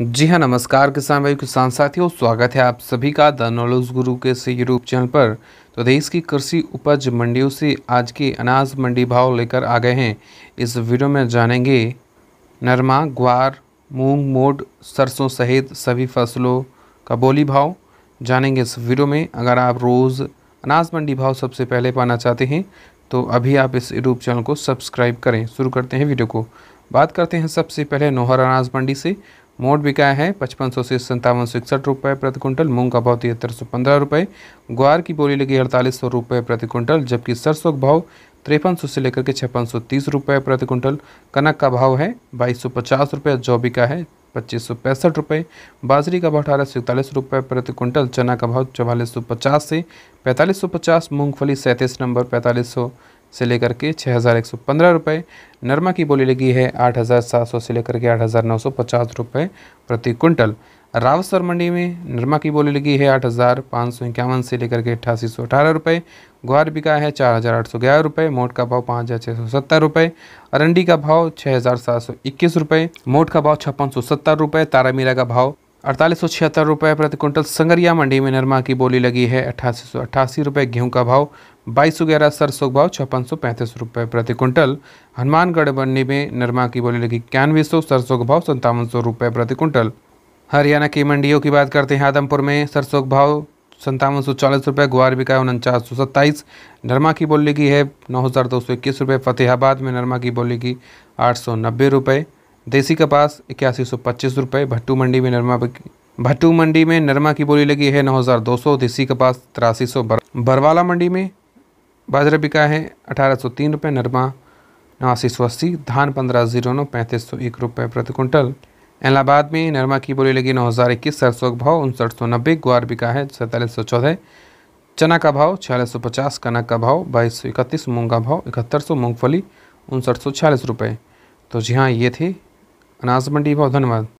जी हाँ नमस्कार किसान भाई किसान साथियों स्वागत है आप सभी का द नॉलेज गुरु के से यूट्यूब चैनल पर तो देश की कृषि उपज मंडियों से आज के अनाज मंडी भाव लेकर आ गए हैं इस वीडियो में जानेंगे नरमा ग्वार मूंग मोड सरसों सहित सभी फसलों का बोली भाव जानेंगे इस वीडियो में अगर आप रोज़ अनाज मंडी भाव सबसे पहले पाना चाहते हैं तो अभी आप इस यूट्यूब चैनल को सब्सक्राइब करें शुरू करते हैं वीडियो को बात करते हैं सबसे पहले नोहर अनाज मंडी से मोट बिकाया है पचपन सौ से संतावन सौ इकसठ रुपये प्रति क्विंटल मूंग का भाव तिहत्तर सौ पंद्रह रुपये ग्वार की बोली लगी अड़तालीस सौ रुपये प्रति क्विंटल जबकि सरसों का भाव तिरपन सौ से लेकर के छप्पन सौ तीस रुपये प्रति क्विंटल कनक का भाव है बाईस सौ पचास रुपये जौ बिका है पच्चीस सौ पैंसठ रुपये बाजरी का भाव अठारह सौ इकतालीस रुपये प्रति क्विंटल चना का भाव चौवालीस सौ पचास से पैंतालीस सौ पचास मूँगफली सैंतीस नंबर पैंतालीस सौ से लेकर के छः हज़ार एक सौ पंद्रह रुपये नरमा की बोली लगी है आठ हज़ार सात सौ से लेकर के आठ हज़ार नौ सौ पचास रुपये प्रति कुंटल रावसर मंडी में नरमा की बोली लगी है आठ हज़ार पाँच सौ इक्यावन से लेकर के अट्ठासी सौ अठारह रुपये ग्वार बिका है चार हज़ार आठ सौ ग्यारह रुपये मोट का भाव पाँच हज़ार छः सौ सत्तर रुपये अरंडी का भाव छः हज़ार सात सौ इक्कीस रुपये मोट का भाव छप्पन सौ सत्तर रुपये तारामीरा का भाव अड़तालीस सौ छिहत्तर रुपये प्रति कुंटल संगरिया मंडी में नरमा की बोली लगी है अट्ठासी सौ अट्ठासी रुपये गेहूँ का भाव बाईस सौ ग्यारह सरसों का भाव छप्पन सौ पैंतीस रुपये प्रति कुंटल हनुमानगढ़ मंडी में नरमा की बोली लगी इक्यानवे सौ सरसों का भाव संतावन सौ रुपये प्रति कुंटल हरियाणा की मंडियों की बात करते हैं आदमपुर में सरसों का भाव संतावन सौ चालीस रुपये ग्वार बिका है उनचास सौ सत्ताईस नरमा की बोली की है नौ हज़ार दो सौ इक्कीस रुपये फतेहाबाद में नरमा की बोली की आठ सौ नब्बे रुपये देसी कपास इक्यासी सौ पच्चीस रुपये भट्टू मंडी में नरमा भट्टू मंडी में नरमा की बोली लगी है नौ हज़ार दो सौ देसी कपास तिरासी सौ बरवाला मंडी में बाजरा बिका है अठारह सौ तीन रुपये नरमा नवासी सौ अस्सी धान पंद्रह जीरो नौ पैंतीस सौ एक रुपये प्रति कुंटल इलाहाबाद में नरमा की बोली लगी नौ हज़ार इक्कीस सरसों का भाव उनसठ सौ नब्बे ग्वार बिका है सैंतालीस सौ चौदह चना का भाव छियालीस सौ पचास कनक का भाव बाईस सौ इकतीस मूंग का भाव इकहत्तर सौ मूँगफली उनसठ सौ छियालीस रुपये तो जी हाँ ये थे ਅਨਾਜ ਮੰਡੀ ਬਹੁਤ ਧੰਨਵਾਦ